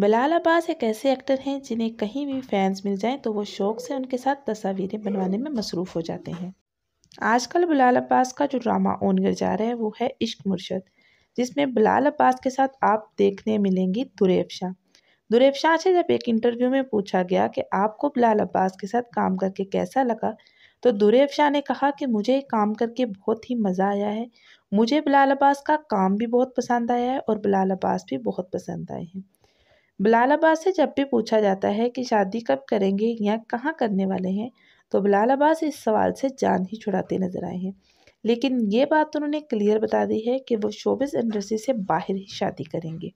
बिलाल अब्बास एक ऐसे एक्टर हैं जिन्हें कहीं भी फैंस मिल जाएं तो वो शौक़ से उनके साथ तस्वीरें बनवाने में मसरूफ़ हो जाते हैं आजकल बिलाल अब्बास का जो ड्रामा ऑन कर जा रहा है वो है इश्क मुर्शद जिसमें बिलाल अब्बास के साथ आप देखने मिलेंगी दुरेब शाह दुरेब शाह से जब एक इंटरव्यू में पूछा गया कि आपको बिलाल अब्बास के साथ काम करके कैसा लगा तो दुरेब शाह ने कहा कि मुझे काम करके बहुत ही मज़ा आया है मुझे बिलाल अब्बास का काम भी बहुत पसंद आया है और बिलाल अब्बास भी बहुत पसंद आए हैं बिलालाबाद से जब भी पूछा जाता है कि शादी कब करेंगे या कहाँ करने वाले हैं तो बिलालाबाद इस सवाल से जान ही छुड़ाते नजर आए हैं लेकिन ये बात उन्होंने क्लियर बता दी है कि वो शोबिस इंडस्ट्री से बाहर ही शादी करेंगे